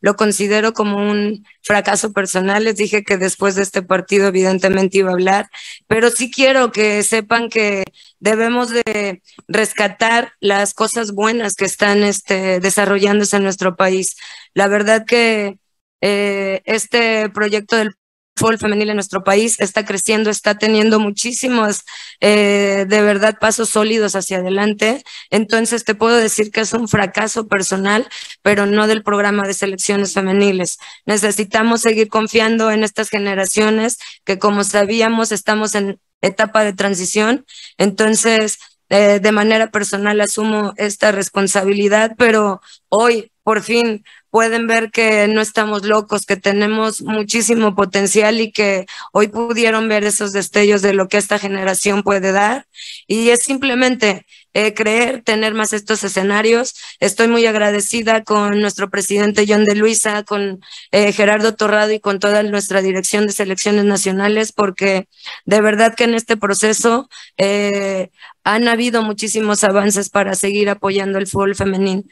lo considero como un fracaso personal. Les dije que después de este partido evidentemente iba a hablar, pero sí quiero que sepan que debemos de rescatar las cosas buenas que están este, desarrollándose en nuestro país. La verdad que eh, este proyecto del fútbol femenil en nuestro país está creciendo, está teniendo muchísimos, eh, de verdad, pasos sólidos hacia adelante. Entonces, te puedo decir que es un fracaso personal, pero no del programa de selecciones femeniles. Necesitamos seguir confiando en estas generaciones que, como sabíamos, estamos en etapa de transición. Entonces, eh, de manera personal asumo esta responsabilidad, pero hoy por fin pueden ver que no estamos locos, que tenemos muchísimo potencial y que hoy pudieron ver esos destellos de lo que esta generación puede dar. Y es simplemente eh, creer, tener más estos escenarios. Estoy muy agradecida con nuestro presidente John de Luisa, con eh, Gerardo Torrado y con toda nuestra dirección de selecciones nacionales, porque de verdad que en este proceso eh, han habido muchísimos avances para seguir apoyando el fútbol femenino.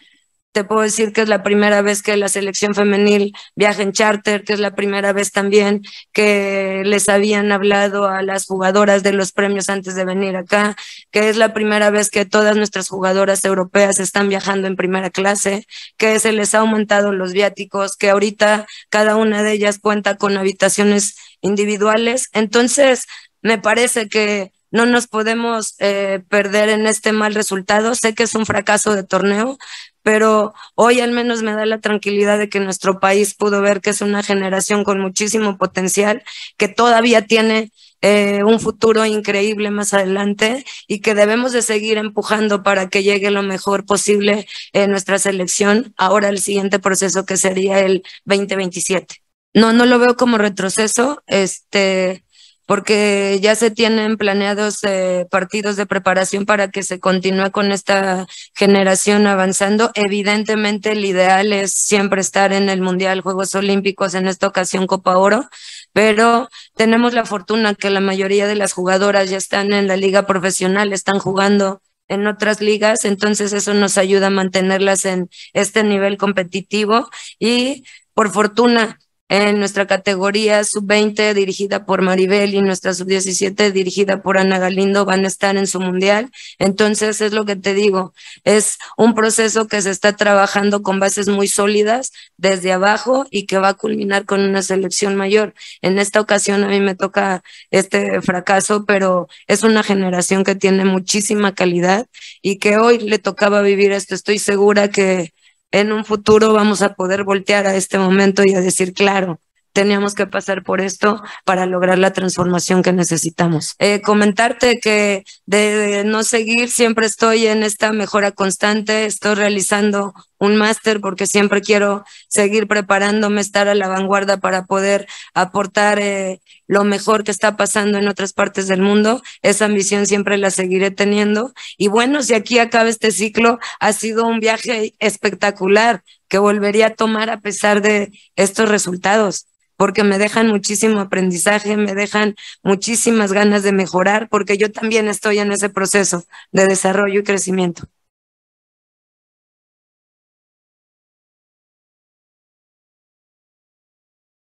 Te puedo decir que es la primera vez que la selección femenil viaja en charter, que es la primera vez también que les habían hablado a las jugadoras de los premios antes de venir acá, que es la primera vez que todas nuestras jugadoras europeas están viajando en primera clase, que se les ha aumentado los viáticos, que ahorita cada una de ellas cuenta con habitaciones individuales. Entonces, me parece que no nos podemos eh, perder en este mal resultado. Sé que es un fracaso de torneo, pero hoy al menos me da la tranquilidad de que nuestro país pudo ver que es una generación con muchísimo potencial, que todavía tiene eh, un futuro increíble más adelante y que debemos de seguir empujando para que llegue lo mejor posible en nuestra selección ahora el siguiente proceso que sería el 2027. No, no lo veo como retroceso, este, porque ya se tienen planeados eh, partidos de preparación para que se continúe con esta generación avanzando. Evidentemente, el ideal es siempre estar en el Mundial, Juegos Olímpicos, en esta ocasión Copa Oro, pero tenemos la fortuna que la mayoría de las jugadoras ya están en la liga profesional, están jugando en otras ligas, entonces eso nos ayuda a mantenerlas en este nivel competitivo y por fortuna en nuestra categoría sub-20 dirigida por Maribel y nuestra sub-17 dirigida por Ana Galindo van a estar en su mundial. Entonces es lo que te digo, es un proceso que se está trabajando con bases muy sólidas desde abajo y que va a culminar con una selección mayor. En esta ocasión a mí me toca este fracaso, pero es una generación que tiene muchísima calidad y que hoy le tocaba vivir esto. Estoy segura que en un futuro vamos a poder voltear a este momento y a decir, claro, teníamos que pasar por esto para lograr la transformación que necesitamos. Eh, comentarte que de, no seguir, siempre estoy en esta mejora constante, estoy realizando un máster porque siempre quiero seguir preparándome, estar a la vanguardia para poder aportar eh, lo mejor que está pasando en otras partes del mundo. Esa ambición siempre la seguiré teniendo. Y bueno, si aquí acaba este ciclo, ha sido un viaje espectacular que volvería a tomar a pesar de estos resultados porque me dejan muchísimo aprendizaje, me dejan muchísimas ganas de mejorar, porque yo también estoy en ese proceso de desarrollo y crecimiento.